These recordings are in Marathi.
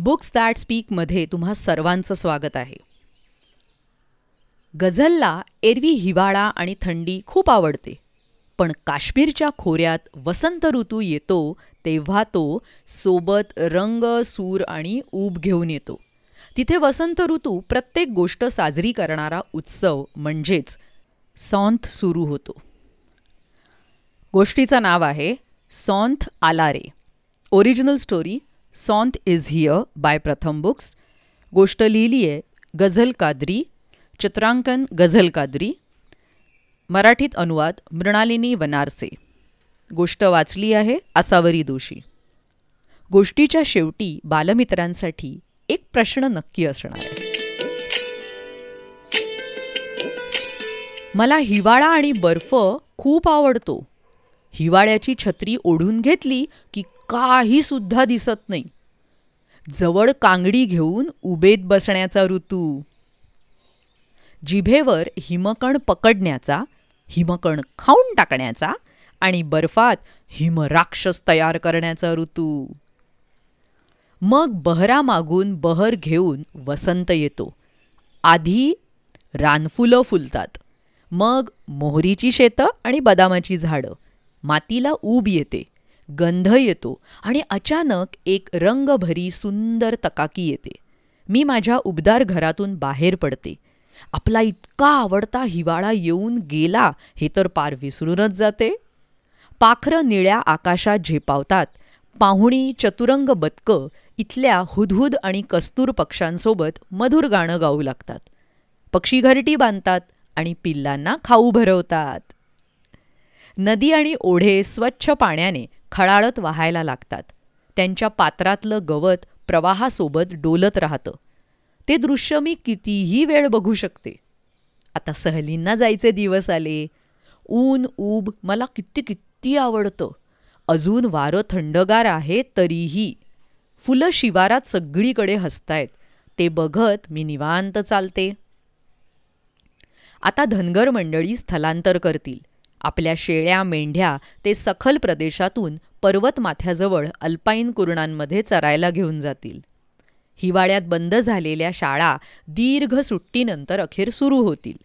बुक्स दॅट स्पीकमध्ये तुम्हा सर्वांचं स्वागत आहे गझलला एरवी हिवाळा आणि थंडी खूप आवडते पण काश्मीरच्या खोऱ्यात वसंत ऋतू येतो तेव्हा तो सोबत रंग सूर आणि ऊब घेऊन येतो तिथे वसंत ऋतू प्रत्येक गोष्ट साजरी करणारा उत्सव म्हणजेच सौंथ सुरू होतो गोष्टीचं नाव आहे सौंथ आलारे ओरिजिनल स्टोरी सॉन्त is here by Pratham books गोष्ट लिहिली आहे गझल कादरी चित्रांकन गझल कादरी मराठीत अनुवाद मृणालिनी वनारसे गोष्ट वाचली आहे असावरी दोषी गोष्टीच्या शेवटी बालमित्रांसाठी एक प्रश्न नक्की असणार मला हिवाळा आणि बर्फ खूप आवडतो हिवाळ्याची छत्री ओढून घेतली की काही सुद्धा दिसत नाही जवळ कांगडी घेऊन उबेत बसण्याचा ऋतू जिभेवर हिमकण पकडण्याचा हिमकण खाऊन टाकण्याचा आणि बर्फात हिमराक्षस तयार करण्याचा ऋतू मग बहरा मागून बहर घेऊन वसंत येतो आधी रानफुलं फुलतात मग मोहरीची शेतं आणि बदामाची झाडं मातीला ऊब येते गंध येतो आणि अचानक एक रंगभरी सुंदर तकाकी येते मी माझ्या उबदार घरातून बाहेर पडते आपला इतका आवडता हिवाळा येऊन गेला हे तर पार विसरूनच जाते पाखरं निळ्या आकाशात झेपावतात पाहुणी चतुरंग बदकं इथल्या हुदहुद आणि कस्तूर पक्ष्यांसोबत मधुर गाणं गाऊ लागतात पक्षी घरटी बांधतात आणि पिल्लांना खाऊ भरवतात नदी आणि ओढे स्वच्छ पाण्याने खळाळत वाहायला लागतात त्यांच्या पात्रातलं गवत प्रवाहासोबत डोलत राहतं ते दृश्य मी कितीही वेळ बघू शकते आता सहलींना जायचे दिवस आले ऊन ऊब मला किती किती आवडतं अजून वारं थंडगार आहे तरीही फुलं शिवारात सगळीकडे हसतायत ते बघत मी निवांत चालते आता धनगर मंडळी स्थलांतर करतील आपल्या शेळ्या मेंढ्या ते सखल प्रदेशातून पर्वतमाथ्याजवळ अल्पाईन कुरणांमध्ये चरायला घेऊन जातील हिवाळ्यात बंद झालेल्या शाळा दीर्घ सुट्टीनंतर अखेर सुरू होतील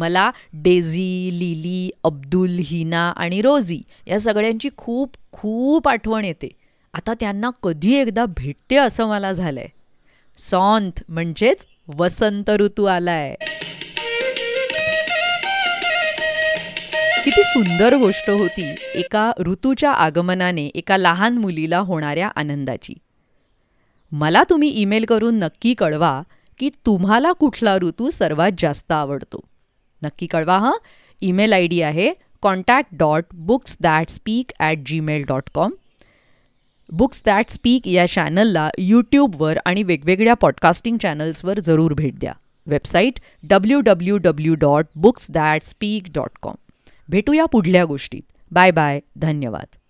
मला डेझी लिली अब्दुल हिना आणि रोजी या सगळ्यांची खूप खूप आठवण येते आता त्यांना कधी एकदा भेटते असं मला आहे सॉन्थ म्हणजेच वसंत ऋतू आलाय किती सुंदर गोष्ट होती एका ऋतूच्या आगमनाने एका लहान मुलीला होणाऱ्या आनंदाची मला तुम्ही ईमेल करून नक्की कळवा की तुम्हाला कुठला ऋतू सर्वात जास्त आवडतो नक्की कळवा हां ईमेल आय डी आहे contact dot books that speak at Gmail dot com books that speak या चॅनलला यूट्यूबवर आणि वेगवेगळ्या पॉडकास्टिंग चॅनल्सवर जरूर भेट द्या website W W W dot books that speak dot com भेटूया पुढल्या गोष्टीत बाय बाय धन्यवाद